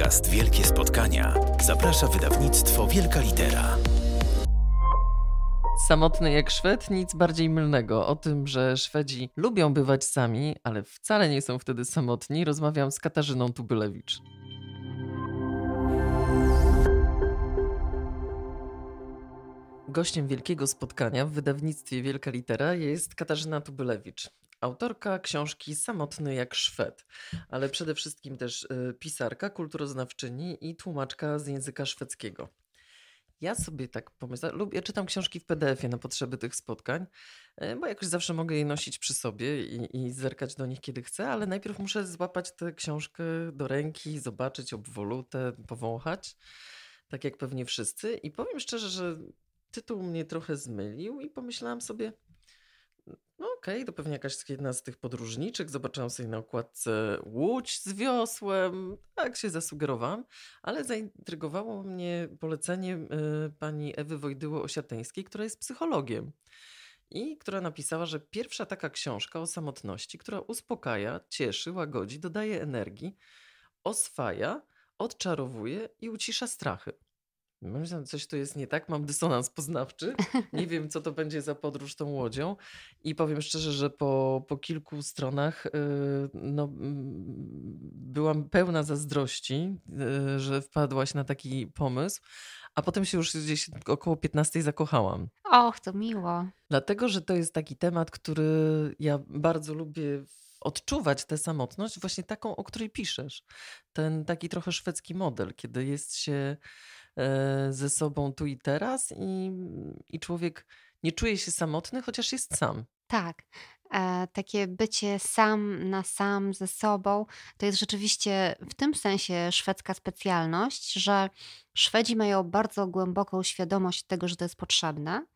podcast Wielkie Spotkania zaprasza wydawnictwo Wielka Litera. Samotny jak Szwed, nic bardziej mylnego. O tym, że Szwedzi lubią bywać sami, ale wcale nie są wtedy samotni, rozmawiam z Katarzyną Tubylewicz. Gościem wielkiego spotkania w wydawnictwie Wielka Litera jest Katarzyna Tubylewicz. Autorka książki Samotny jak Szwed, ale przede wszystkim też y, pisarka, kulturoznawczyni i tłumaczka z języka szwedzkiego. Ja sobie tak pomyślałam, lubię czytam książki w PDF-ie na potrzeby tych spotkań, y, bo jakoś zawsze mogę je nosić przy sobie i, i zerkać do nich kiedy chcę, ale najpierw muszę złapać tę książkę do ręki, zobaczyć obwolutę, powąchać, tak jak pewnie wszyscy. I powiem szczerze, że tytuł mnie trochę zmylił i pomyślałam sobie, no okej, okay, to pewnie jakaś jedna z tych podróżniczek. Zobaczyłam sobie na okładce łódź z wiosłem. Tak się zasugerowałam, ale zaintrygowało mnie polecenie y, pani Ewy wojdyło osiateńskiej która jest psychologiem i która napisała, że pierwsza taka książka o samotności, która uspokaja, cieszy, łagodzi, dodaje energii, oswaja, odczarowuje i ucisza strachy. Myślę, coś tu jest nie tak, mam dysonans poznawczy, nie wiem co to będzie za podróż tą łodzią i powiem szczerze, że po, po kilku stronach y, no, byłam pełna zazdrości, y, że wpadłaś na taki pomysł, a potem się już gdzieś około 15 zakochałam. Och, to miło. Dlatego, że to jest taki temat, który ja bardzo lubię odczuwać tę samotność, właśnie taką, o której piszesz. Ten taki trochę szwedzki model, kiedy jest się E, ze sobą tu i teraz i, i człowiek nie czuje się samotny, chociaż jest sam. Tak. E, takie bycie sam na sam ze sobą to jest rzeczywiście w tym sensie szwedzka specjalność, że Szwedzi mają bardzo głęboką świadomość tego, że to jest potrzebne.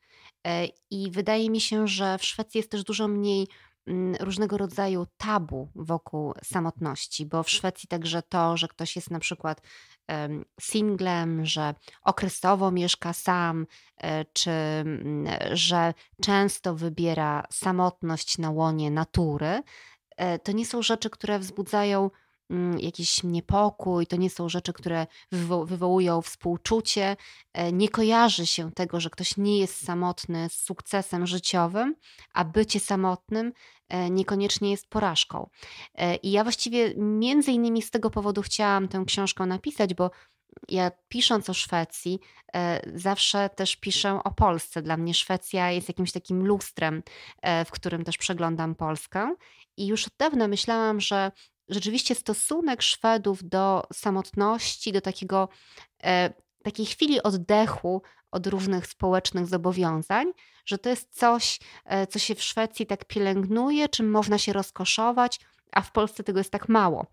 E, I wydaje mi się, że w Szwecji jest też dużo mniej Mm, różnego rodzaju tabu wokół samotności, bo w Szwecji także to, że ktoś jest na przykład singlem, że okresowo mieszka sam, e, czy mm, że często wybiera samotność na łonie natury, e, to nie są rzeczy, które wzbudzają Mm, jakiś niepokój, to nie są rzeczy, które wywo wywołują współczucie, e, nie kojarzy się tego, że ktoś nie jest samotny z sukcesem życiowym, a bycie samotnym e, niekoniecznie jest porażką. E, I ja właściwie między innymi z tego powodu chciałam tę książkę napisać, bo ja pisząc o Szwecji, zawsze też piszę o Polsce. Dla mnie Szwecja jest jakimś takim lustrem, w którym też przeglądam Polskę. I już od dawna myślałam, że rzeczywiście stosunek Szwedów do samotności, do takiego, e, takiej chwili oddechu od różnych społecznych zobowiązań, że to jest coś, e, co się w Szwecji tak pielęgnuje, czym można się rozkoszować, a w Polsce tego jest tak mało.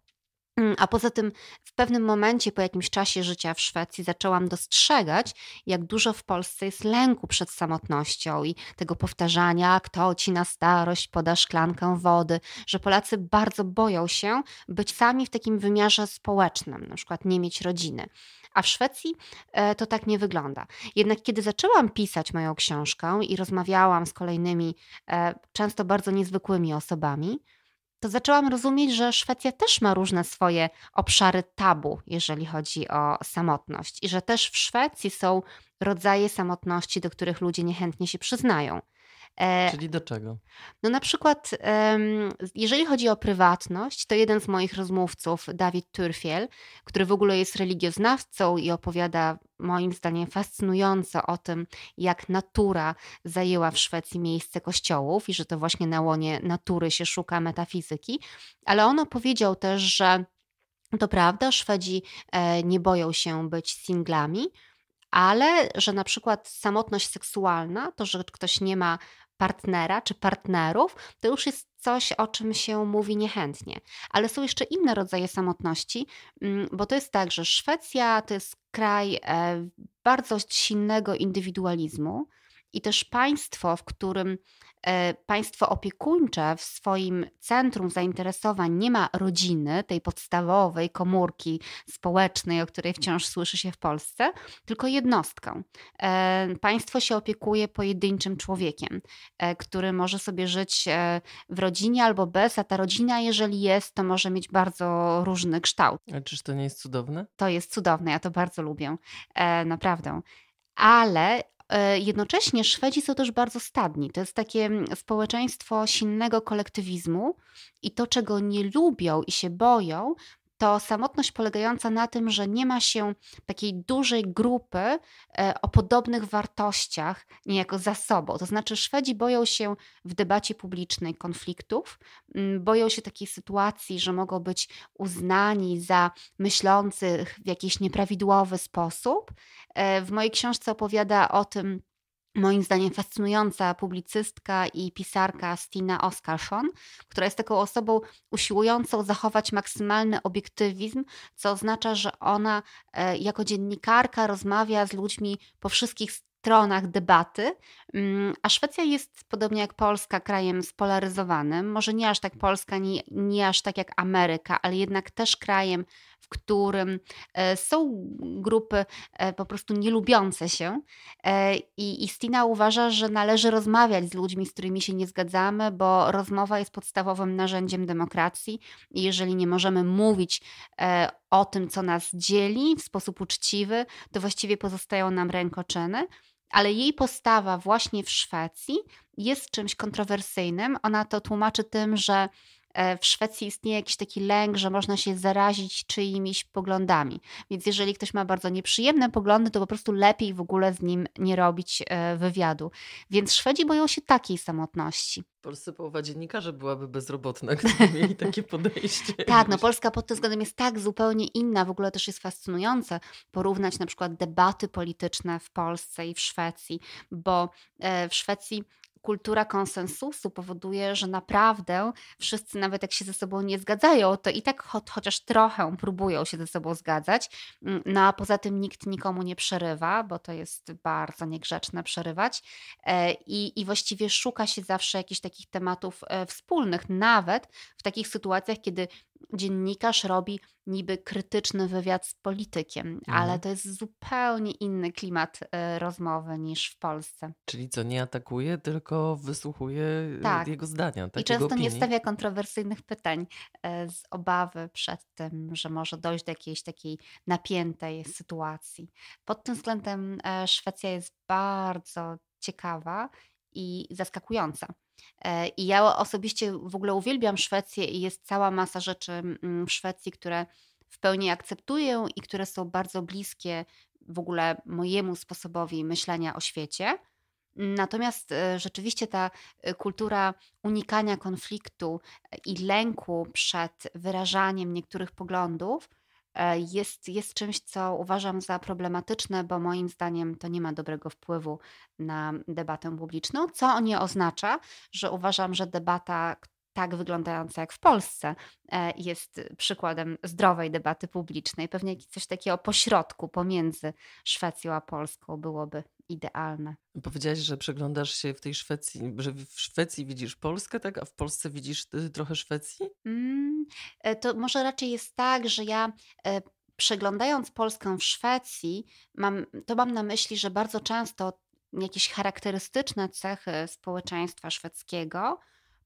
Mm, a poza tym w pewnym momencie, po jakimś czasie życia w Szwecji, zaczęłam dostrzegać, jak dużo w Polsce jest lęku przed samotnością i tego powtarzania, kto ci na starość poda szklankę wody, że Polacy bardzo boją się być sami w takim wymiarze społecznym, na przykład nie mieć rodziny. A w Szwecji e, to tak nie wygląda. Jednak kiedy zaczęłam pisać moją książkę i rozmawiałam z kolejnymi, e, często bardzo niezwykłymi osobami, to zaczęłam rozumieć, że Szwecja też ma różne swoje obszary tabu, jeżeli chodzi o samotność, i że też w Szwecji są rodzaje samotności, do których ludzie niechętnie się przyznają. E, Czyli do czego? No na przykład, jeżeli chodzi o prywatność, to jeden z moich rozmówców, Dawid Turfiel, który w ogóle jest religioznawcą i opowiada moim zdaniem fascynująco o tym, jak natura zajęła w Szwecji miejsce kościołów i że to właśnie na łonie natury się szuka metafizyki, ale on opowiedział też, że to prawda, Szwedzi e, nie boją się być singlami, ale że na przykład samotność seksualna, to, że ktoś nie ma partnera czy partnerów, to już jest coś, o czym się mówi niechętnie. Ale są jeszcze inne rodzaje samotności, mm, bo to jest tak, że Szwecja to jest kraj e, bardzo silnego indywidualizmu i też państwo, w którym E, państwo opiekuńcze w swoim centrum zainteresowań nie ma rodziny, tej podstawowej komórki społecznej, o której wciąż słyszy się w Polsce, tylko jednostkę. E, państwo się opiekuje pojedynczym człowiekiem, e, który może sobie żyć w rodzinie albo bez, a ta rodzina, jeżeli jest, to może mieć bardzo różny kształt. A czyż to nie jest cudowne? To jest cudowne, ja to bardzo lubię, naprawdę ale E, jednocześnie Szwedzi są też bardzo stadni. To jest takie mm, społeczeństwo silnego kolektywizmu i to, czego nie lubią i się boją, to samotność polegająca na tym, że nie ma się takiej dużej grupy e, o podobnych wartościach niejako za sobą. To znaczy, Szwedzi boją się w debacie publicznej konfliktów, boją się takiej sytuacji, że mogą być uznani za myślących w jakiś nieprawidłowy sposób. E, w mojej książce opowiada o tym, moim zdaniem fascynująca publicystka i pisarka Stina Oskarson, która jest taką osobą usiłującą zachować maksymalny obiektywizm, co oznacza, że ona e, jako dziennikarka rozmawia z ludźmi po wszystkich stronach debaty, mm, a Szwecja jest, podobnie jak Polska, krajem spolaryzowanym. Może nie aż tak Polska, nie, nie aż tak jak Ameryka, ale jednak też krajem w którym e, są grupy e, po prostu nielubiące się e, i, Istina Stina uważa, że należy rozmawiać z ludźmi, z którymi się nie zgadzamy, bo rozmowa jest podstawowym narzędziem demokracji i jeżeli nie możemy mówić o tym, co nas dzieli w sposób uczciwy, to właściwie pozostają nam rękoczyny ale jej postawa właśnie w Szwecji jest czymś kontrowersyjnym. Ona to tłumaczy tym, że E, w Szwecji istnieje jakiś taki lęk, że można się zarazić czyimiś poglądami. Więc jeżeli ktoś ma bardzo nieprzyjemne poglądy, to po prostu lepiej w ogóle z nim nie robić e, wywiadu. Więc Szwedzi boją się takiej samotności. Polscy połowa dziennikarzy byłaby bezrobotna, gdyby mieli takie podejście. tak, no Polska pod tym względem jest tak zupełnie inna. W ogóle też jest fascynujące porównać na przykład debaty polityczne w Polsce i w Szwecji, bo e, w Szwecji kultura konsensusu powoduje, że naprawdę wszyscy, nawet jak się ze sobą nie zgadzają, to i tak cho chociaż trochę próbują się ze sobą zgadzać. Mm, no a poza tym nikt nikomu nie przerywa, bo to jest bardzo niegrzeczne przerywać. E, I, i właściwie szuka się zawsze jakichś takich tematów e, wspólnych, nawet w takich sytuacjach, kiedy dziennikarz robi niby krytyczny wywiad z politykiem, mhm. ale to jest zupełnie inny klimat e, rozmowy niż w Polsce. Czyli co, nie atakuje, tylko wysłuchuje e, tak. jego zdania. Tak, I często opinii. nie stawia kontrowersyjnych pytań e, z obawy przed tym, że może dojść do jakiejś takiej napiętej sytuacji. Pod tym względem Szwecja jest bardzo ciekawa i zaskakująca. E, I ja osobiście w ogóle uwielbiam Szwecję i jest cała masa rzeczy mm, w Szwecji, które w pełni akceptuję i które są bardzo bliskie w ogóle mojemu sposobowi myślenia o świecie. Natomiast e, rzeczywiście ta e, kultura unikania konfliktu i lęku przed wyrażaniem niektórych poglądów E, jest, jest czymś, co uważam za problematyczne, bo moim zdaniem to nie ma dobrego wpływu na debatę publiczną, co nie oznacza, że uważam, że debata, tak wyglądająca jak w Polsce, e, jest przykładem zdrowej debaty publicznej. Pewnie coś takiego pośrodku pomiędzy Szwecją a Polską byłoby idealne. Powiedziałaś, że przeglądasz się w tej Szwecji, że w Szwecji widzisz Polskę, tak? A w Polsce widzisz y, trochę Szwecji? Mm, e, to może raczej jest tak, że ja e, przeglądając Polskę w Szwecji, mam, to mam na myśli, że bardzo często jakieś charakterystyczne cechy społeczeństwa szwedzkiego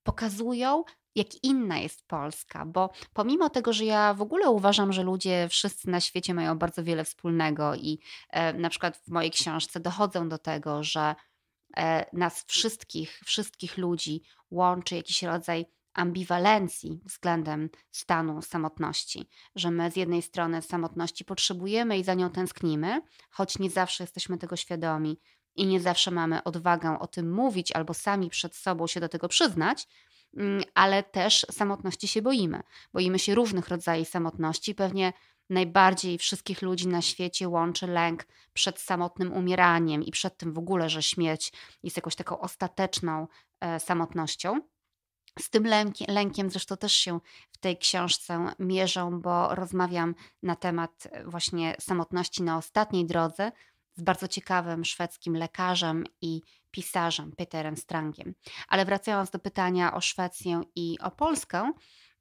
pokazują jak inna jest Polska, bo pomimo tego, że ja w ogóle uważam, że ludzie wszyscy na świecie mają bardzo wiele wspólnego i e, na przykład w mojej książce dochodzę do tego, że e, nas wszystkich, wszystkich ludzi łączy jakiś rodzaj ambiwalencji względem stanu samotności, że my z jednej strony samotności potrzebujemy i za nią tęsknimy, choć nie zawsze jesteśmy tego świadomi i nie zawsze mamy odwagę o tym mówić albo sami przed sobą się do tego przyznać, Mm, ale też samotności się boimy. Boimy się różnych rodzajów samotności. Pewnie najbardziej wszystkich ludzi na świecie łączy lęk przed samotnym umieraniem i przed tym w ogóle, że śmierć jest jakąś taką ostateczną e, samotnością. Z tym lękiem, lękiem zresztą też się w tej książce mierzą, bo rozmawiam na temat e, właśnie samotności na ostatniej drodze z bardzo ciekawym szwedzkim lekarzem i pisarzem Peterem Strangiem. Ale wracając do pytania o Szwecję i o Polskę,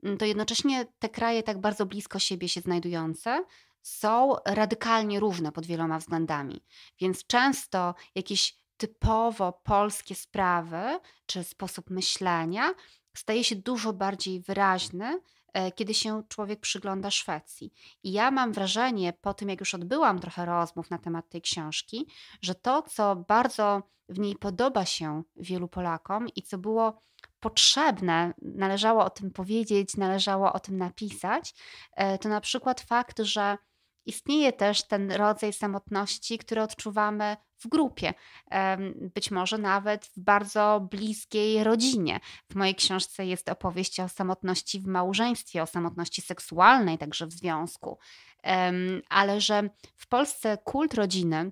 mm, to jednocześnie te kraje tak bardzo blisko siebie się znajdujące są radykalnie równe pod wieloma względami. Więc często jakieś typowo polskie sprawy czy sposób myślenia staje się dużo bardziej wyraźny E, kiedy się człowiek przygląda Szwecji. I ja mam wrażenie, po tym jak już odbyłam trochę rozmów na temat tej książki, że to, co bardzo w niej podoba się wielu Polakom i co było potrzebne, należało o tym powiedzieć, należało o tym napisać, e, to na przykład fakt, że Istnieje też ten rodzaj samotności, który odczuwamy w grupie, być może nawet w bardzo bliskiej rodzinie. W mojej książce jest opowieść o samotności w małżeństwie, o samotności seksualnej, także w związku. Ale że w Polsce kult rodziny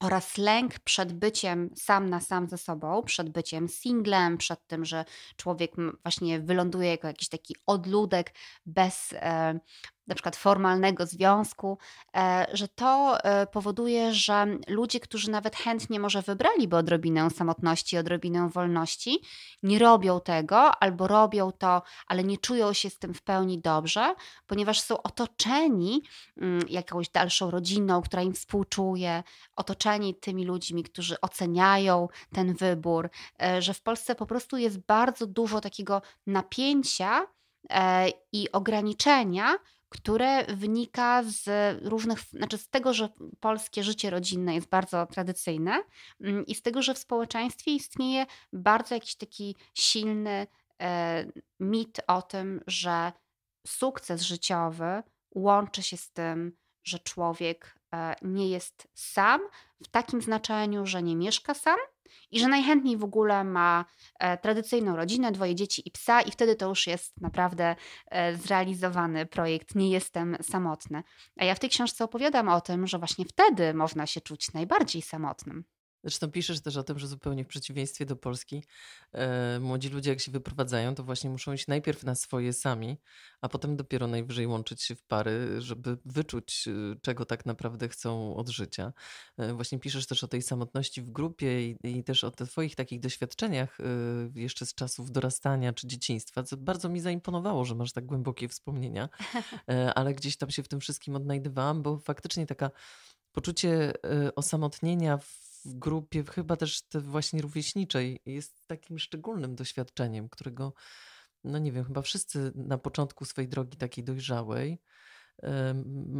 oraz lęk przed byciem sam na sam ze sobą, przed byciem singlem, przed tym, że człowiek właśnie wyląduje jako jakiś taki odludek bez e, na przykład formalnego związku, e, że to e, powoduje, że ludzie, którzy nawet chętnie może wybraliby odrobinę samotności, odrobinę wolności, nie robią tego albo robią to, ale nie czują się z tym w pełni dobrze, ponieważ są otoczeni mm, jakąś dalszą rodziną, która im współczuje, otoczeni tymi ludźmi, którzy oceniają ten wybór, e, że w Polsce po prostu jest bardzo dużo takiego napięcia i ograniczenia, które wynika z różnych, znaczy z tego, że polskie życie rodzinne jest bardzo tradycyjne mm, i z tego, że w społeczeństwie istnieje bardzo jakiś taki silny e, mit o tym, że sukces życiowy łączy się z tym, że człowiek e, nie jest sam w takim znaczeniu, że nie mieszka sam, i że najchętniej w ogóle ma e, tradycyjną rodzinę, dwoje dzieci i psa, i wtedy to już jest naprawdę e, zrealizowany projekt. Nie jestem samotny. A ja w tej książce opowiadam o tym, że właśnie wtedy można się czuć najbardziej samotnym. Zresztą piszesz też o tym, że zupełnie w przeciwieństwie do Polski e, młodzi ludzie jak się wyprowadzają, to właśnie muszą iść najpierw na swoje sami, a potem dopiero najwyżej łączyć się w pary, żeby wyczuć, e, czego tak naprawdę chcą od życia. E, właśnie piszesz też o tej samotności w grupie i, i też o te twoich takich doświadczeniach jeszcze z czasów dorastania czy dzieciństwa, co bardzo mi zaimponowało, że masz tak głębokie wspomnienia, ale gdzieś tam się w tym wszystkim odnajdywałam, bo faktycznie taka poczucie osamotnienia w w grupie, chyba też te właśnie rówieśniczej, jest takim szczególnym doświadczeniem, którego, no nie wiem, chyba wszyscy na początku swojej drogi takiej dojrzałej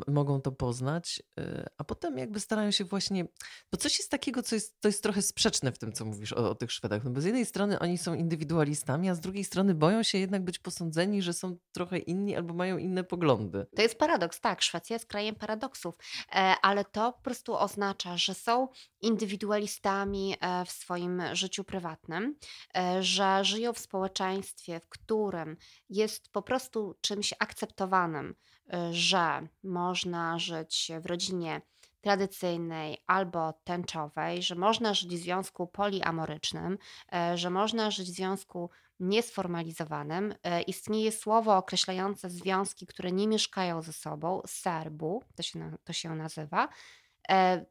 mogą to poznać, y, a potem jakby starają się właśnie, bo coś jest takiego, co jest, to jest trochę sprzeczne w tym, co mówisz o, o tych Szwedach, no bo z jednej strony oni są indywidualistami, a z drugiej strony boją się jednak być posądzeni, że są trochę inni albo mają inne poglądy. To jest paradoks, tak, Szwecja jest krajem paradoksów, e, ale to po prostu oznacza, że są indywidualistami e, w swoim życiu prywatnym, e, że żyją w społeczeństwie, w którym jest po prostu czymś akceptowanym, że można żyć w rodzinie tradycyjnej albo tęczowej, że można żyć w związku poliamorycznym, e, że można żyć w związku niesformalizowanym. E, istnieje słowo określające związki, które nie mieszkają ze sobą, serbu, to się, to się nazywa, E,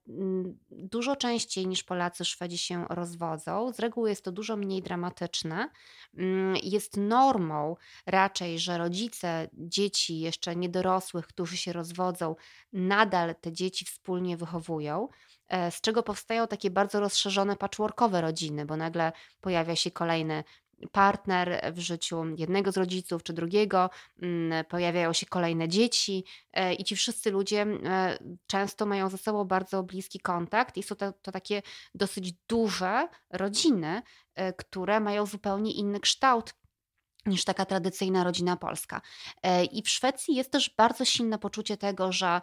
dużo częściej niż Polacy Szwedzi się rozwodzą. Z reguły jest to dużo mniej dramatyczne. Mm, jest normą raczej, że rodzice dzieci jeszcze niedorosłych, którzy się rozwodzą, nadal te dzieci wspólnie wychowują e, z czego powstają takie bardzo rozszerzone patchworkowe rodziny, bo nagle pojawia się kolejny partner w życiu jednego z rodziców czy drugiego, mm, pojawiają się kolejne dzieci e, i ci wszyscy ludzie e, często mają ze sobą bardzo bliski kontakt i są to, to takie dosyć duże rodziny, e, które mają zupełnie inny kształt niż taka tradycyjna rodzina polska. I w Szwecji jest też bardzo silne poczucie tego, że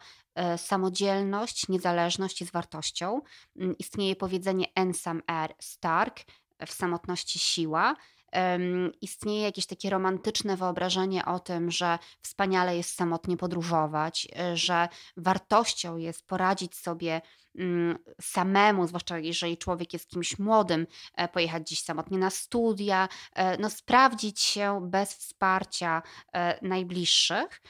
samodzielność, niezależność jest wartością. Mm, istnieje powiedzenie ensam er stark, w samotności siła um, istnieje jakieś takie romantyczne wyobrażenie o tym, że wspaniale jest samotnie podróżować, e, że wartością jest poradzić sobie mm, samemu, zwłaszcza jeżeli człowiek jest kimś młodym, e, pojechać gdzieś samotnie na studia, e, no sprawdzić się bez wsparcia najbliższych.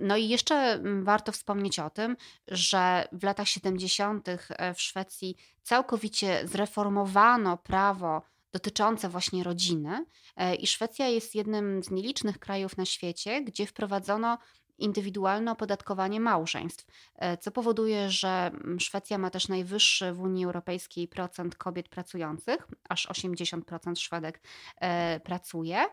No i jeszcze mm, warto wspomnieć o tym, że w latach 70. w Szwecji całkowicie zreformowano prawo dotyczące właśnie rodziny. E, I Szwecja jest jednym z nielicznych krajów na świecie, gdzie wprowadzono indywidualne opodatkowanie małżeństw, e, co powoduje, że mm, Szwecja ma też najwyższy w Unii Europejskiej procent kobiet pracujących, aż 80% Szwedek e, pracuje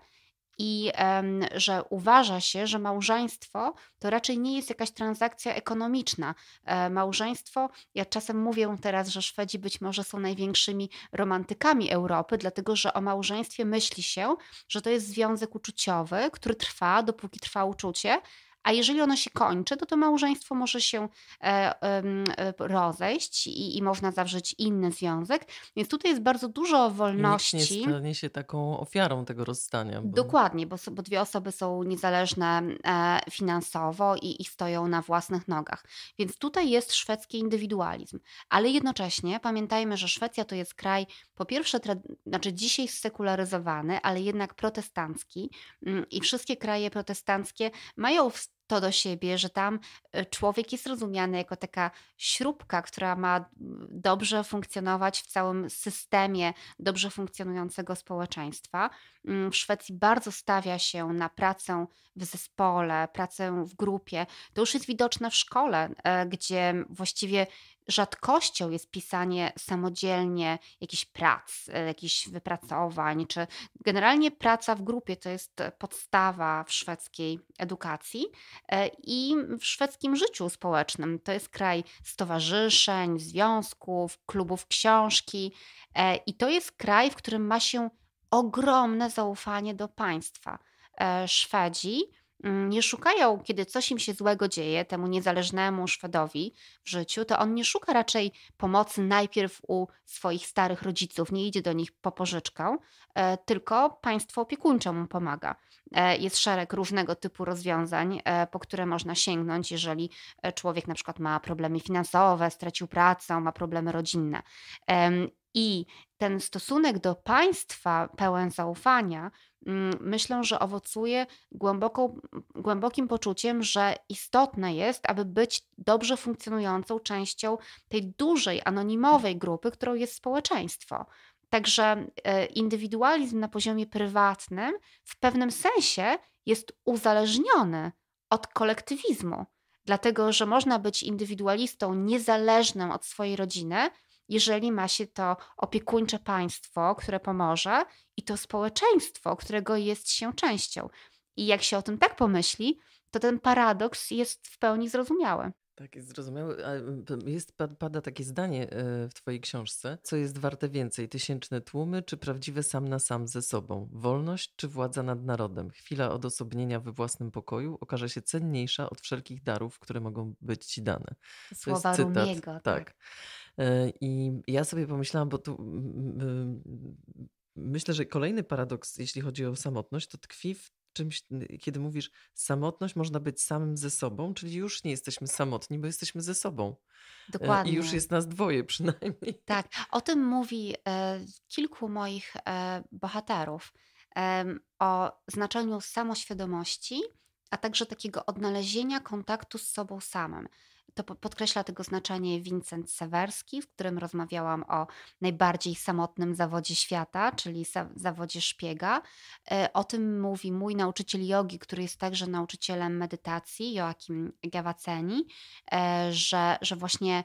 i um, że uważa się, że małżeństwo to raczej nie jest jakaś transakcja ekonomiczna. E, małżeństwo, ja czasem mówię teraz, że Szwedzi być może są największymi romantykami Europy, dlatego że o małżeństwie myśli się, że to jest związek uczuciowy, który trwa, dopóki trwa uczucie, a jeżeli ono się kończy, to no to małżeństwo może się e, e, rozejść i, i można zawrzeć inny związek. Więc tutaj jest bardzo dużo wolności. nikt nie stanie się taką ofiarą tego rozstania. Bo... Dokładnie, bo, bo dwie osoby są niezależne e, finansowo i, i stoją na własnych nogach. Więc tutaj jest szwedzki indywidualizm. Ale jednocześnie pamiętajmy, że Szwecja to jest kraj po pierwsze, znaczy dzisiaj sekularyzowany, ale jednak protestancki mm, i wszystkie kraje protestanckie mają w to do siebie, że tam e, człowiek jest rozumiany jako taka śrubka, która ma dobrze funkcjonować w całym systemie dobrze funkcjonującego społeczeństwa. Mm, w Szwecji bardzo stawia się na pracę w zespole, pracę w grupie. To już jest widoczne w szkole, e, gdzie właściwie rzadkością jest pisanie samodzielnie jakichś prac, e, jakichś wypracowań, czy generalnie praca w grupie to jest podstawa w szwedzkiej edukacji e, i w szwedzkim życiu społecznym. To jest kraj stowarzyszeń, związków, klubów książki e, i to jest kraj, w którym ma się ogromne zaufanie do państwa. Szwedzi Mm, nie szukają, kiedy coś im się złego dzieje, temu niezależnemu Szwedowi w życiu, to on nie szuka raczej pomocy najpierw u swoich starych rodziców, nie idzie do nich po pożyczkę, e, tylko państwo opiekuńcze mu pomaga. E, jest szereg różnego typu rozwiązań, e, po które można sięgnąć, jeżeli człowiek na przykład ma problemy finansowe, stracił pracę, ma problemy rodzinne i ten stosunek do państwa pełen zaufania, mm, myślę, że owocuje głęboko, głębokim poczuciem, że istotne jest, aby być dobrze funkcjonującą częścią tej dużej, anonimowej grupy, którą jest społeczeństwo. Także e, indywidualizm na poziomie prywatnym w pewnym sensie jest uzależniony od kolektywizmu, dlatego że można być indywidualistą niezależnym od swojej rodziny, jeżeli ma się to opiekuńcze państwo, które pomoże i to społeczeństwo, którego jest się częścią. I jak się o tym tak pomyśli, to ten paradoks jest w pełni zrozumiały. Tak, jest zrozumiały. Y, jest, pada takie zdanie y, w Twojej książce. Co jest warte więcej? Tysięczne tłumy, czy prawdziwe sam na sam ze sobą? Wolność, czy władza nad narodem? Chwila odosobnienia we własnym pokoju okaże się cenniejsza od wszelkich darów, które mogą być Ci dane. Słowa to jest cytat. Rumiego, tak. tak. E, I ja sobie pomyślałam, bo tu myślę, że kolejny paradoks, jeśli chodzi o samotność, to tkwi w czymś, kiedy mówisz, samotność można być samym ze sobą, czyli już nie jesteśmy samotni, bo jesteśmy ze sobą. Dokładnie. I już jest nas dwoje przynajmniej. Tak, o tym mówi e, kilku moich e, bohaterów e, o znaczeniu samoświadomości, a także takiego odnalezienia kontaktu z sobą samym. To podkreśla tego znaczenie Wincent Sewerski, w którym rozmawiałam o najbardziej samotnym zawodzie świata, czyli zawodzie szpiega. E, o tym mówi mój nauczyciel jogi, który jest także nauczycielem medytacji, Joachim Gawaceni, e, że, że właśnie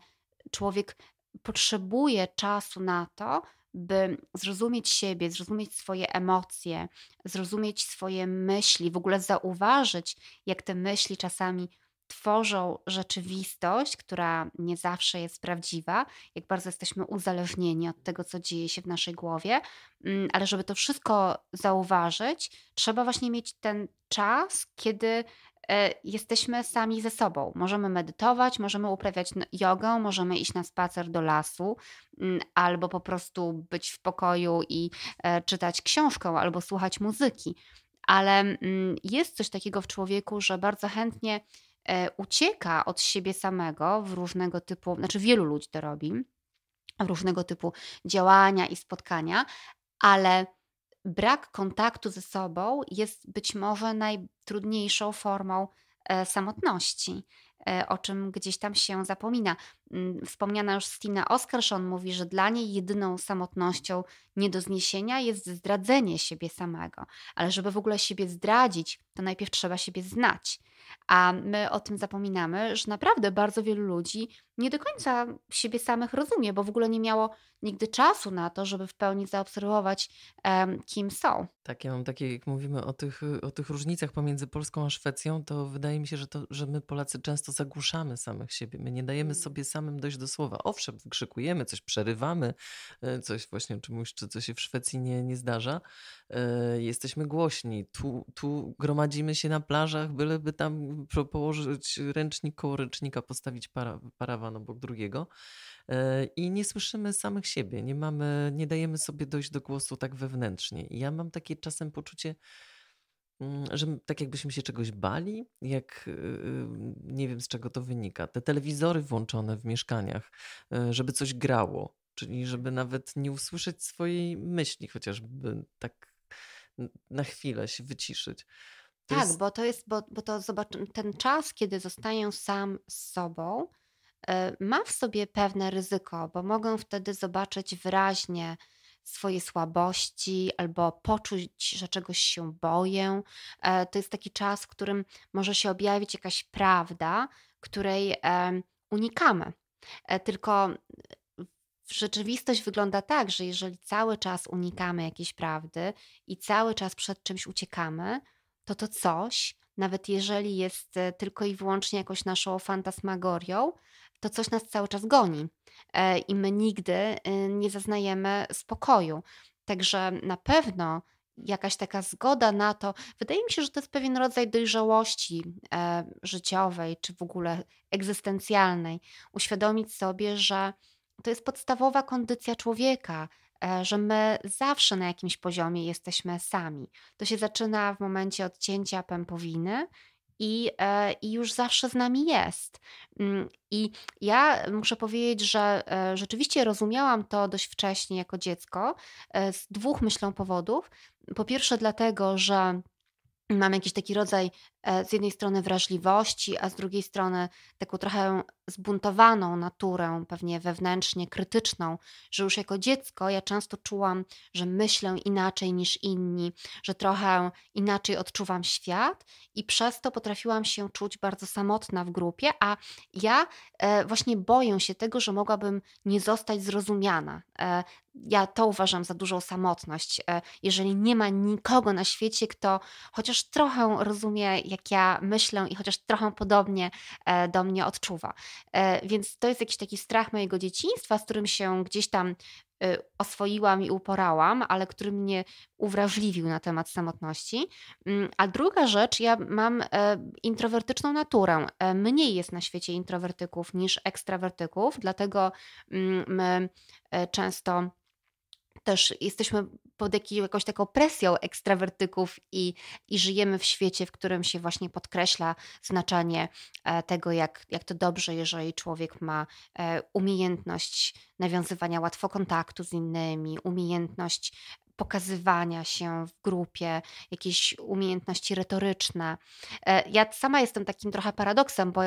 człowiek potrzebuje czasu na to, by zrozumieć siebie, zrozumieć swoje emocje, zrozumieć swoje myśli, w ogóle zauważyć, jak te myśli czasami tworzą rzeczywistość, która nie zawsze jest prawdziwa, jak bardzo jesteśmy uzależnieni od tego, co dzieje się w naszej głowie, mm, ale żeby to wszystko zauważyć, trzeba właśnie mieć ten czas, kiedy e, jesteśmy sami ze sobą. Możemy medytować, możemy uprawiać jogę, możemy iść na spacer do lasu, mm, albo po prostu być w pokoju i e, czytać książkę, albo słuchać muzyki. Ale mm, jest coś takiego w człowieku, że bardzo chętnie E, ucieka od siebie samego w różnego typu, znaczy wielu ludzi to robi, w różnego typu działania i spotkania, ale brak kontaktu ze sobą jest być może najtrudniejszą formą e, samotności, e, o czym gdzieś tam się zapomina. Mm, wspomniana już Stina Oskarszon mówi, że dla niej jedyną samotnością nie do zniesienia jest zdradzenie siebie samego, ale żeby w ogóle siebie zdradzić, to najpierw trzeba siebie znać. A my o tym zapominamy, że naprawdę bardzo wielu ludzi nie do końca siebie samych rozumie, bo w ogóle nie miało nigdy czasu na to, żeby w pełni zaobserwować, um, kim są. Tak, ja mam takie, jak mówimy o tych, o tych różnicach pomiędzy Polską a Szwecją, to wydaje mi się, że, to, że my Polacy często zagłuszamy samych siebie. My nie dajemy mm. sobie samym dojść do słowa. Owszem, wykrzykujemy, coś przerywamy, e, coś właśnie czemuś, czy co się w Szwecji nie, nie zdarza. E, jesteśmy głośni, tu, tu gromadzimy się na plażach, byleby tam położyć ręcznik koło ręcznika, postawić para, parawan obok drugiego e, i nie słyszymy samych siebie, nie mamy, nie dajemy sobie dojść do głosu tak wewnętrznie. I ja mam takie czasem poczucie, mm, że tak jakbyśmy się czegoś bali, jak y, y, nie wiem z czego to wynika. Te telewizory włączone w mieszkaniach, e, żeby coś grało, czyli żeby nawet nie usłyszeć swojej myśli, chociażby tak na chwilę się wyciszyć tak, jest... bo to jest, bo, bo to zobacz, ten czas, kiedy zostaję sam z sobą, e, ma w sobie pewne ryzyko, bo mogę wtedy zobaczyć wyraźnie swoje słabości albo poczuć, że czegoś się boję. E, to jest taki czas, w którym może się objawić jakaś prawda, której e, unikamy. Tylko rzeczywistość wygląda tak, że jeżeli cały czas unikamy jakiejś prawdy i cały czas przed czymś uciekamy, to to coś, nawet jeżeli jest e, tylko i wyłącznie jakąś naszą fantasmagorią, to coś nas cały czas goni e, i my nigdy e, nie zaznajemy spokoju. Także na pewno jakaś taka zgoda na to, wydaje mi się, że to jest pewien rodzaj dojrzałości życiowej czy w ogóle egzystencjalnej. Uświadomić sobie, że to jest podstawowa kondycja człowieka, E, że my zawsze na jakimś poziomie jesteśmy sami. To się zaczyna w momencie odcięcia pępowiny i, e, i już zawsze z nami jest. Mm, I ja muszę powiedzieć, że e, rzeczywiście rozumiałam to dość wcześnie jako dziecko z dwóch, myślę, powodów. Po pierwsze, dlatego, że mam jakiś taki rodzaj e, z jednej strony wrażliwości, a z drugiej strony taką trochę zbuntowaną naturę, pewnie wewnętrznie krytyczną, że już jako dziecko ja często czułam, że myślę inaczej niż inni, że trochę inaczej odczuwam świat i przez to potrafiłam się czuć bardzo samotna w grupie, a ja e, właśnie boję się tego, że mogłabym nie zostać zrozumiana. E, ja to uważam za dużą samotność, e, jeżeli nie ma nikogo na świecie, kto chociaż trochę rozumie, jak ja myślę i chociaż trochę podobnie e, do mnie odczuwa. E, więc to jest jakiś taki strach mojego dzieciństwa, z którym się gdzieś tam oswoiłam i uporałam, ale który mnie uwrażliwił na temat samotności. Mm, a druga rzecz, ja mam introwertyczną naturę. Mniej jest na świecie introwertyków niż ekstrawertyków, dlatego mm, my często też jesteśmy pod jakąś taką presją ekstrawertyków i, i żyjemy w świecie, w którym się właśnie podkreśla znaczenie e, tego, jak, jak to dobrze, jeżeli człowiek ma e, umiejętność nawiązywania łatwo kontaktu z innymi, umiejętność pokazywania się w grupie, jakieś umiejętności retoryczne. E, ja sama jestem takim trochę paradoksem, bo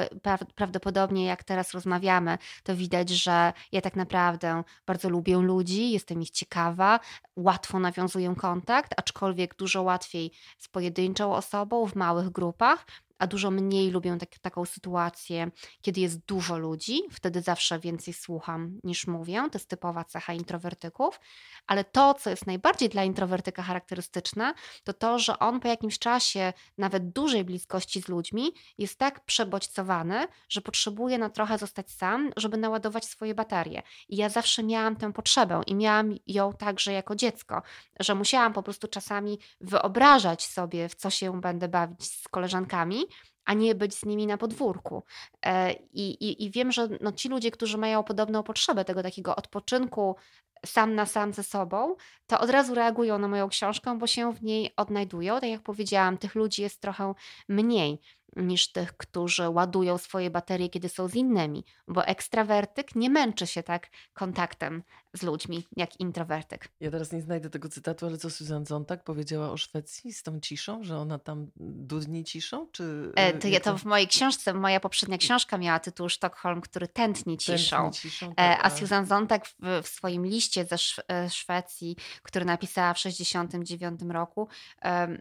prawdopodobnie jak teraz rozmawiamy, to widać, że ja tak naprawdę bardzo lubię ludzi, jestem ich ciekawa, łatwo nawiązuję kontakt, aczkolwiek dużo łatwiej z pojedynczą osobą w małych grupach a dużo mniej lubię tak, taką sytuację, kiedy jest dużo ludzi, wtedy zawsze więcej słucham niż mówię. To jest typowa cecha introwertyków, ale to, co jest najbardziej dla introwertyka charakterystyczne, to to, że on po jakimś czasie, nawet dużej bliskości z ludźmi, jest tak przebodźcowany, że potrzebuje na trochę zostać sam, żeby naładować swoje baterie. I ja zawsze miałam tę potrzebę i miałam ją także jako dziecko, że musiałam po prostu czasami wyobrażać sobie, w co się będę bawić z koleżankami, a nie być z nimi na podwórku. E, I, i, i wiem, że no, ci ludzie, którzy mają podobną potrzebę tego takiego odpoczynku e, sam na sam ze sobą, to od razu reagują na moją książkę, bo się w niej odnajdują. Tak jak powiedziałam, tych ludzi jest trochę mniej niż tych, którzy ładują swoje baterie, kiedy są z innymi, bo ekstrawertyk nie męczy się tak kontaktem z ludźmi jak introwertyk. Ja teraz nie znajdę tego cytatu, ale co Susan Zontag powiedziała o Szwecji z tą ciszą, że ona tam dudni ciszą? Czy... E, e to, ja to w mojej książce, moja poprzednia książka miała tytuł Sztokholm, który tętni ciszą. Tętni ciszą e, tak, a Susan Zontag w, w swoim liście ze e, Szwecji, który napisała w 1969 roku,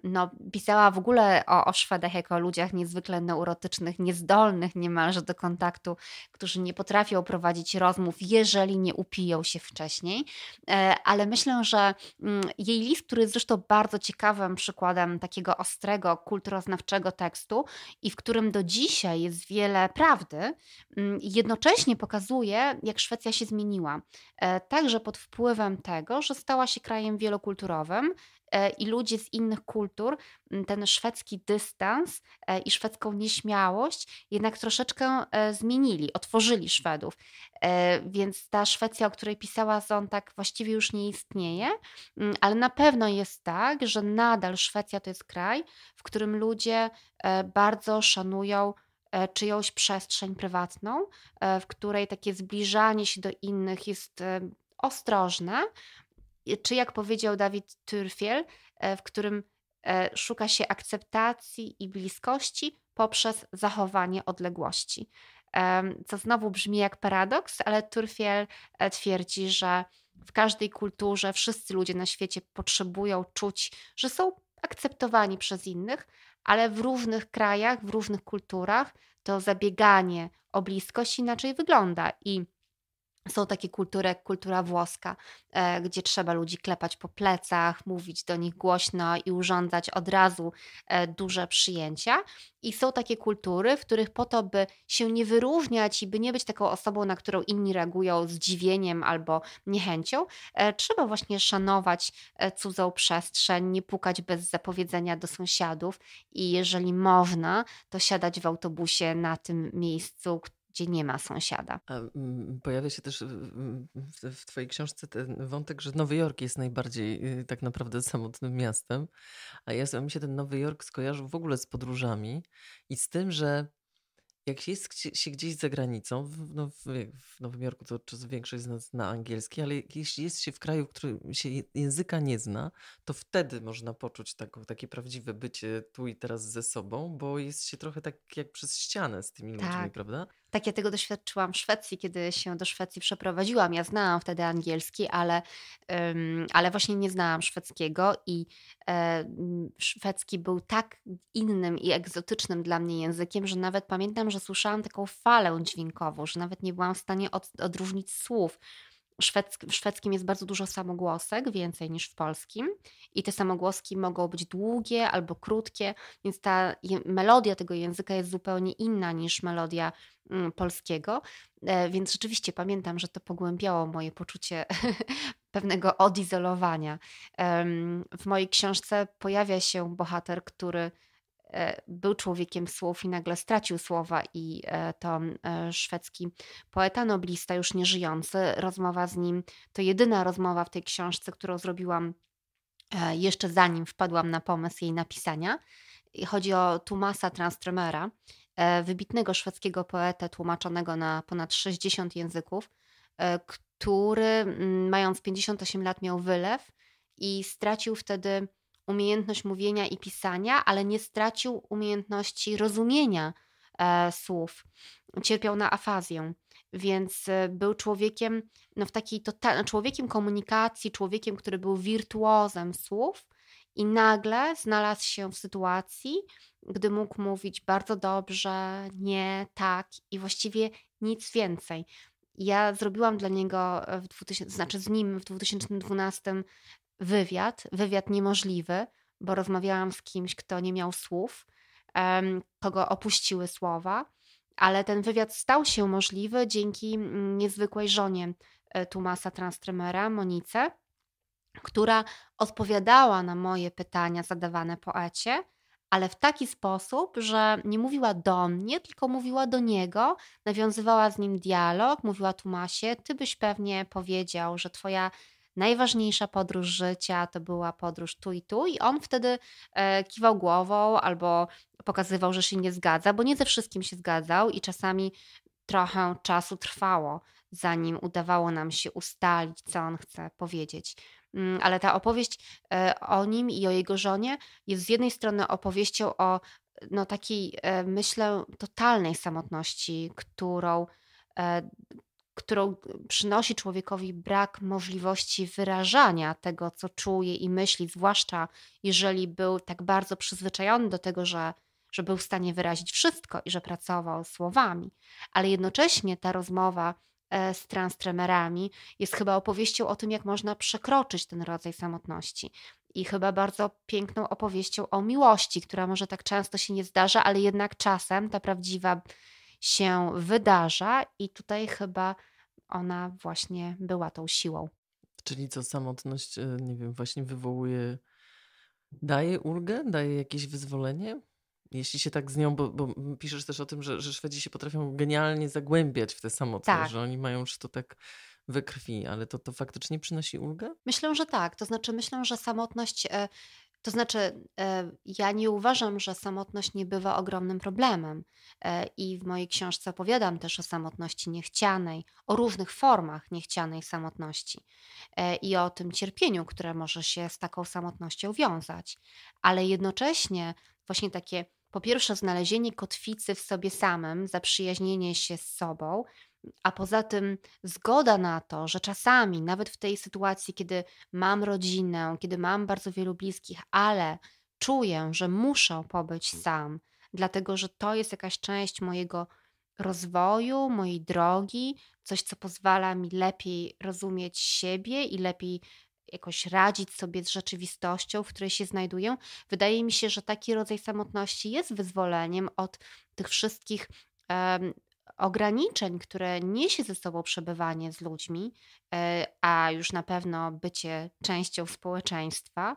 no, pisała w ogóle o, o Szwedach jako o ludziach niezwykle zwykle neurotycznych, niezdolnych niemalże do kontaktu, którzy nie potrafią prowadzić rozmów, jeżeli nie upiją się wcześniej. E, ale myślę, że mm, jej list, który jest zresztą bardzo ciekawym przykładem takiego ostrego, kulturoznawczego tekstu i w którym do dzisiaj jest wiele prawdy, mm, jednocześnie pokazuje, jak Szwecja się zmieniła. E, także pod wpływem tego, że stała się krajem wielokulturowym E, i ludzie z innych kultur ten szwedzki dystans e, i szwedzką nieśmiałość jednak troszeczkę e, zmienili, otworzyli Szwedów. Więc ta Szwecja, o której pisała Zon, tak właściwie już nie istnieje, ale na pewno jest tak, że nadal Szwecja to jest kraj, w którym ludzie bardzo szanują czyjąś przestrzeń prywatną, w której takie zbliżanie się do innych jest ostrożne czy jak powiedział Dawid Turfiel, e, w którym e, szuka się akceptacji i bliskości poprzez zachowanie odległości. Co znowu brzmi jak paradoks, ale Turfiel e, twierdzi, że w każdej kulturze wszyscy ludzie na świecie potrzebują czuć, że są akceptowani przez innych, ale w różnych krajach, w różnych kulturach to zabieganie o bliskość inaczej wygląda i są takie kultury jak kultura włoska, e, gdzie trzeba ludzi klepać po plecach, mówić do nich głośno i urządzać od razu e, duże przyjęcia. I są takie kultury, w których po to, by się nie wyróżniać i by nie być taką osobą, na którą inni reagują zdziwieniem albo niechęcią, e, trzeba właśnie szanować cudzą przestrzeń, nie pukać bez zapowiedzenia do sąsiadów i jeżeli można, to siadać w autobusie na tym miejscu, gdzie nie ma sąsiada. A pojawia się też w, w Twojej książce ten wątek, że Nowy Jork jest najbardziej y, tak naprawdę samotnym miastem. A ja mi się ten Nowy Jork skojarzył w ogóle z podróżami i z tym, że jak się jest się gdzieś za granicą, w, no, w, w Nowym Jorku to większość z nas na angielski, ale jeśli jest się w kraju, w którym się języka nie zna, to wtedy można poczuć takie prawdziwe bycie tu i teraz ze sobą, bo jest się trochę tak jak przez ścianę z tymi tak. ludźmi, prawda? Tak ja tego doświadczyłam w Szwecji, kiedy się do Szwecji przeprowadziłam. Ja znałam wtedy angielski, ale, um, ale właśnie nie znałam szwedzkiego i um, szwedzki był tak innym i egzotycznym dla mnie językiem, że nawet pamiętam, że słyszałam taką falę dźwiękową, że nawet nie byłam w stanie od, odróżnić słów. Szwedz, w szwedzkim jest bardzo dużo samogłosek, więcej niż w polskim, i te samogłoski mogą być długie albo krótkie, więc ta je, melodia tego języka jest zupełnie inna niż melodia mm, polskiego. E, więc rzeczywiście pamiętam, że to pogłębiało moje poczucie pewnego odizolowania. E, w mojej książce pojawia się bohater, który E, był człowiekiem słów i nagle stracił słowa i e, to e, szwedzki poeta noblista, już nieżyjący, rozmowa z nim, to jedyna rozmowa w tej książce, którą zrobiłam jeszcze zanim wpadłam na pomysł jej napisania. Chodzi o Tumasa Tranströmera, wybitnego szwedzkiego poeta, tłumaczonego na ponad 60 języków, który mając 58 lat miał wylew i stracił wtedy umiejętność mówienia i pisania, ale nie stracił umiejętności rozumienia e, słów. Cierpiał na afazję, więc e, był człowiekiem, no w takiej total, człowiekiem komunikacji, człowiekiem, który był wirtuozem słów i nagle znalazł się w sytuacji, gdy mógł mówić bardzo dobrze, nie, tak i właściwie nic więcej. Ja zrobiłam dla niego, e, w 2000, znaczy z nim w 2012 wywiad, wywiad niemożliwy, bo rozmawiałam z kimś, kto nie miał słów, kogo opuściły słowa, ale ten wywiad stał się możliwy dzięki mm, niezwykłej żonie e, Tumasa Transtremera, Monice, która odpowiadała na moje pytania zadawane poecie, ale w taki sposób, że nie mówiła do mnie, tylko mówiła do niego, nawiązywała z nim dialog, mówiła Tumasie, ty byś pewnie powiedział, że twoja najważniejsza podróż życia to była podróż tu i tu, i on wtedy e, kiwał głową albo pokazywał, że się nie zgadza, bo nie ze wszystkim się zgadzał i czasami trochę czasu trwało, zanim udawało nam się ustalić, co on chce powiedzieć. Mm, ale ta opowieść e, o nim i o jego żonie jest z jednej strony opowieścią o no, takiej, e, myślę, totalnej samotności, którą którą przynosi człowiekowi brak możliwości wyrażania tego, co czuje i myśli, zwłaszcza jeżeli był tak bardzo przyzwyczajony do tego, że, że był w stanie wyrazić wszystko i że pracował słowami. Ale jednocześnie ta rozmowa e, z transtremerami jest chyba opowieścią o tym, jak można przekroczyć ten rodzaj samotności. I chyba bardzo piękną opowieścią o miłości, która może tak często się nie zdarza, ale jednak czasem ta prawdziwa się wydarza, i tutaj chyba ona właśnie była tą siłą. Czyli co samotność, e, nie wiem, właśnie wywołuje, daje ulgę, daje jakieś wyzwolenie? Jeśli się tak z nią, bo, bo piszesz też o tym, że, że Szwedzi się potrafią genialnie zagłębiać w tę samotność, tak. że oni mają już to tak we krwi, ale to, to faktycznie przynosi ulgę? Myślę, że tak. To znaczy, myślę, że samotność e, to znaczy, e, ja nie uważam, że samotność nie bywa ogromnym problemem. E, I w mojej książce opowiadam też o samotności niechcianej, o różnych formach niechcianej samotności e, i o tym cierpieniu, które może się z taką samotnością wiązać. Ale jednocześnie właśnie takie po pierwsze znalezienie kotwicy w sobie samym, zaprzyjaźnienie się z sobą, a poza tym zgoda na to, że czasami, nawet w tej sytuacji, kiedy mam rodzinę, kiedy mam bardzo wielu bliskich, ale czuję, że muszę pobyć mm. sam, dlatego że to jest jakaś część mojego rozwoju, mojej drogi, coś, co pozwala mi lepiej rozumieć siebie i lepiej jakoś radzić sobie z rzeczywistością, w której się znajduję. Wydaje mi się, że taki rodzaj samotności jest wyzwoleniem od tych wszystkich ograniczeń, które niesie ze sobą przebywanie z ludźmi, e, a już na pewno bycie częścią społeczeństwa,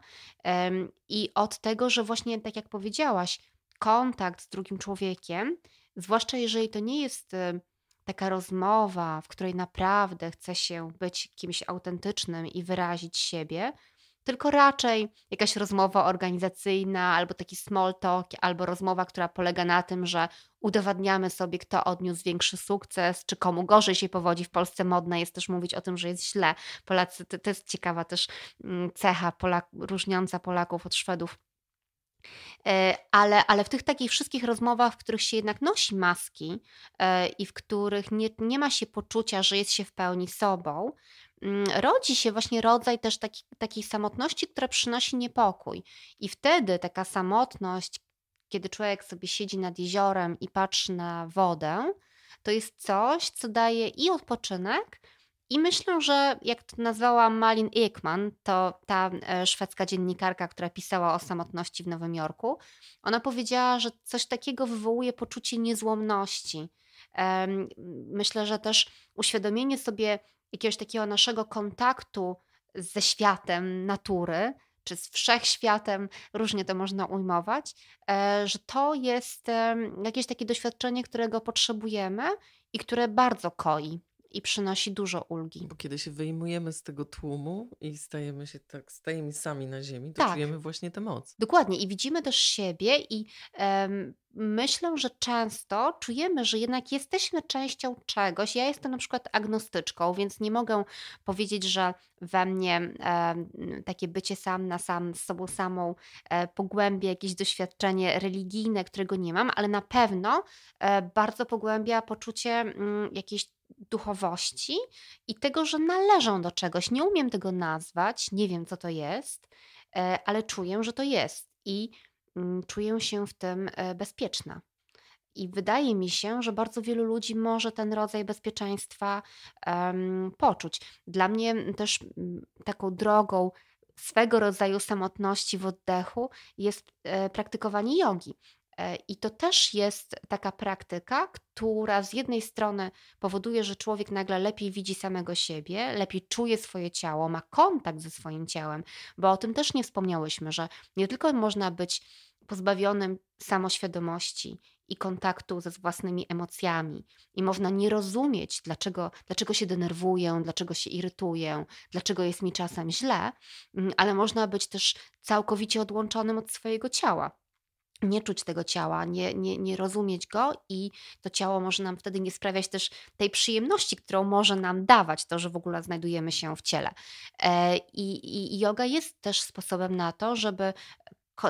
i od tego, że właśnie, tak jak powiedziałaś, kontakt z drugim człowiekiem, zwłaszcza jeżeli to nie jest e, taka rozmowa, w której naprawdę chce się być kimś autentycznym i wyrazić siebie, tylko raczej jakaś rozmowa organizacyjna, albo taki small talk, albo rozmowa, która polega na tym, że udowadniamy sobie, kto odniósł większy sukces, czy komu gorzej się powodzi. W Polsce modne jest też mówić o tym, że jest źle. Polacy, to, to jest ciekawa też mm, cecha Polak, różniąca Polaków od Szwedów. E, ale, ale w tych takich wszystkich rozmowach, w których się jednak nosi maski e, i w których nie, nie ma się poczucia, że jest się w pełni sobą, Mm, rodzi się właśnie rodzaj też taki, takiej samotności, która przynosi niepokój. I wtedy taka samotność, kiedy człowiek sobie siedzi nad jeziorem i patrzy na wodę, to jest coś, co daje i odpoczynek, i myślę, że jak to nazwała Malin Ekman, to ta e, szwedzka dziennikarka, która pisała o samotności w Nowym Jorku, ona powiedziała, że coś takiego wywołuje poczucie niezłomności. Myślę, że też uświadomienie sobie jakiegoś takiego naszego kontaktu ze światem natury, czy z wszechświatem, różnie to można ujmować, e, że to jest jakieś takie doświadczenie, którego potrzebujemy i które bardzo koi i przynosi dużo ulgi. Bo kiedy się wyjmujemy z tego tłumu i stajemy się tak, stajemy sami na ziemi, to tak. czujemy właśnie tę moc. Dokładnie i widzimy też siebie i um, myślę, że często czujemy, że jednak jesteśmy częścią czegoś. Ja jestem na przykład agnostyczką, więc nie mogę powiedzieć, że we mnie takie bycie sam na sam z sobą samą e, pogłębia jakieś doświadczenie religijne, którego nie mam, ale na pewno e, bardzo pogłębia poczucie m, mm, jakiejś duchowości i tego, że należą do czegoś. Nie umiem tego nazwać, nie wiem co to jest, e, ale czuję, że to jest i mm, czuję się w tym e, bezpieczna. I wydaje mi się, że bardzo wielu ludzi może ten rodzaj bezpieczeństwa um, poczuć. Dla mnie też taką drogą swego rodzaju samotności w oddechu jest e, praktykowanie jogi. E, I to też jest taka praktyka, która z jednej strony powoduje, że człowiek nagle lepiej widzi samego siebie, lepiej czuje swoje ciało, ma kontakt ze swoim ciałem, bo o tym też nie wspomniałyśmy, że nie tylko można być pozbawionym samoświadomości i kontaktu ze własnymi emocjami. I można nie rozumieć, dlaczego, dlaczego się denerwuję, dlaczego się irytuję, dlaczego jest mi czasem źle, mm, ale można być też całkowicie odłączonym od swojego ciała nie czuć tego ciała, nie, nie, nie rozumieć go i to ciało może nam wtedy nie sprawiać też tej przyjemności, którą może nam dawać to, że w ogóle znajdujemy się w ciele. E, I, i yoga jest też sposobem na to, żeby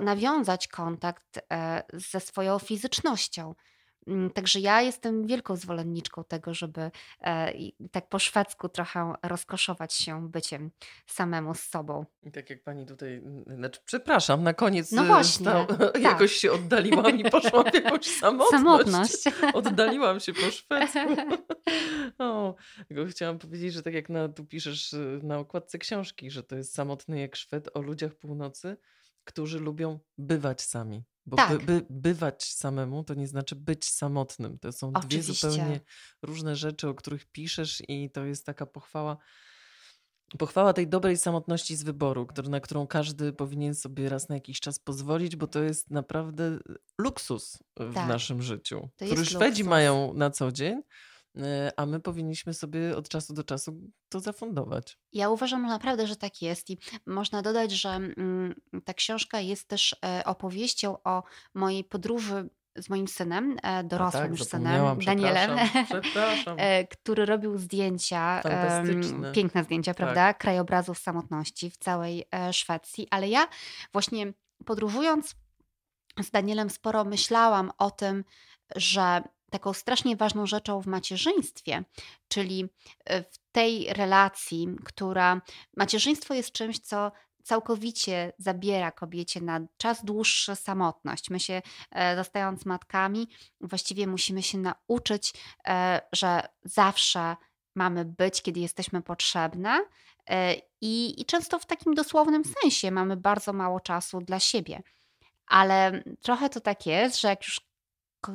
nawiązać kontakt e, ze swoją fizycznością, Mm, także ja jestem wielką zwolenniczką tego, żeby e, tak po szwedzku trochę rozkoszować się byciem samemu z sobą. I tak jak pani tutaj, znaczy przepraszam, na koniec no e, właśnie, ta, tak. jakoś się oddaliłam i poszłam w jakąś samotność. samotność. Oddaliłam się po szwedzku. O, chciałam powiedzieć, że tak jak na, tu piszesz e, na okładce książki, że to jest samotny jak Szwed o ludziach północy, którzy lubią bywać sami. Bo tak. by, by, bywać samemu to nie znaczy być samotnym. To są Oczywiście. dwie zupełnie różne rzeczy, o których piszesz, i to jest taka pochwała. Pochwała tej dobrej samotności z wyboru, na którą każdy powinien sobie raz na jakiś czas pozwolić, bo to jest naprawdę y, luksus y, w tak. naszym życiu, który Szwedzi luksus. mają na co dzień. E, a my powinniśmy sobie od czasu do czasu to zafundować. Ja uważam no, naprawdę, że tak jest i można dodać, że mm, ta książka jest też e, opowieścią o mojej podróży z moim synem, e, tak, dorosłym tak, już synem, Danielem, przepraszam. który robił zdjęcia, piękne zdjęcia, tak. prawda, krajobrazów samotności w całej Szwecji, ale ja właśnie podróżując z Danielem sporo myślałam o tym, że taką strasznie ważną rzeczą w macierzyństwie, czyli e, w tej relacji, która macierzyństwo jest czymś, co całkowicie zabiera kobiecie na czas dłuższy samotność. My się, e, zostając matkami, właściwie musimy się nauczyć, e, że zawsze mamy być, kiedy jesteśmy potrzebne. I, I często w takim dosłownym sensie mamy bardzo mało czasu dla siebie. Ale trochę to tak jest, że jak już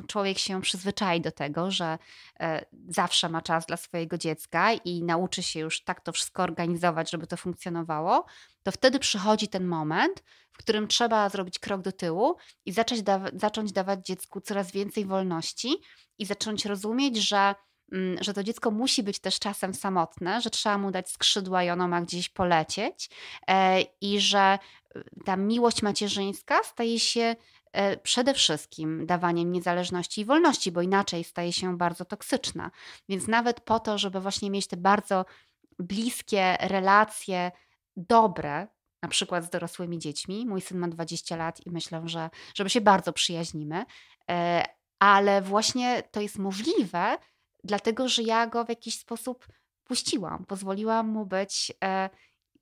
człowiek się przyzwyczai do tego, że e, zawsze ma czas dla swojego dziecka i nauczy się już tak to wszystko organizować, żeby to funkcjonowało, to wtedy przychodzi ten moment, w którym trzeba zrobić krok do tyłu i zacząć, da zacząć dawać dziecku coraz więcej wolności i zacząć rozumieć, że mm, że to dziecko musi być też czasem samotne, że trzeba mu dać skrzydła i ono ma gdzieś polecieć e, i że y, ta miłość macierzyńska staje się E, przede wszystkim dawaniem niezależności i wolności, bo inaczej staje się bardzo toksyczna. Więc nawet po to, żeby właśnie mieć te bardzo bliskie relacje, dobre, na przykład z dorosłymi dziećmi. Mój syn ma 20 lat i myślę, że żeby się bardzo przyjaźnimy, e, ale właśnie to jest możliwe, dlatego że ja go w jakiś sposób puściłam, pozwoliłam mu być e,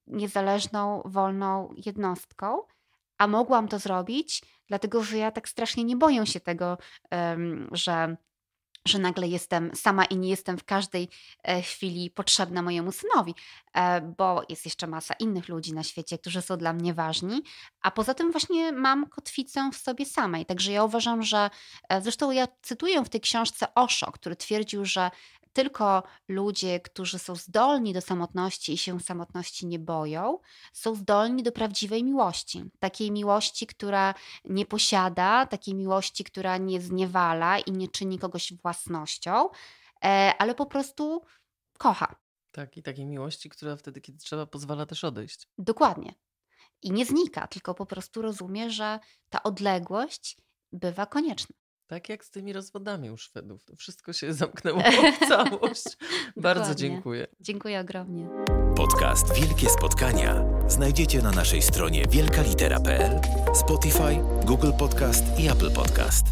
niezależną, wolną jednostką, a mogłam to zrobić dlatego że ja tak strasznie nie boję się tego, że że nagle jestem sama i nie jestem w każdej e, chwili potrzebna mojemu synowi, e, bo jest jeszcze masa innych ludzi na świecie, którzy są dla mnie ważni, a poza tym właśnie mam kotwicę w sobie samej. Także ja uważam, że e, zresztą ja cytuję w tej książce Osho, który twierdził, że tylko ludzie, którzy są zdolni do samotności i się samotności nie boją, są zdolni do prawdziwej miłości. Takiej miłości, która nie posiada, takiej miłości, która nie zniewala i nie czyni kogoś własnością, e, ale po prostu kocha. Tak, i takiej miłości, która wtedy, kiedy trzeba, pozwala też odejść. Dokładnie. I nie znika, tylko po prostu rozumie, że ta odległość bywa konieczna. Tak jak z tymi rozwodami u Szwedów. To wszystko się zamknęło w całość. Bardzo dziękuję. Dziękuję ogromnie. Podcast Wielkie Spotkania znajdziecie na naszej stronie wielkalitera.pl, Spotify, Google Podcast i Apple Podcast.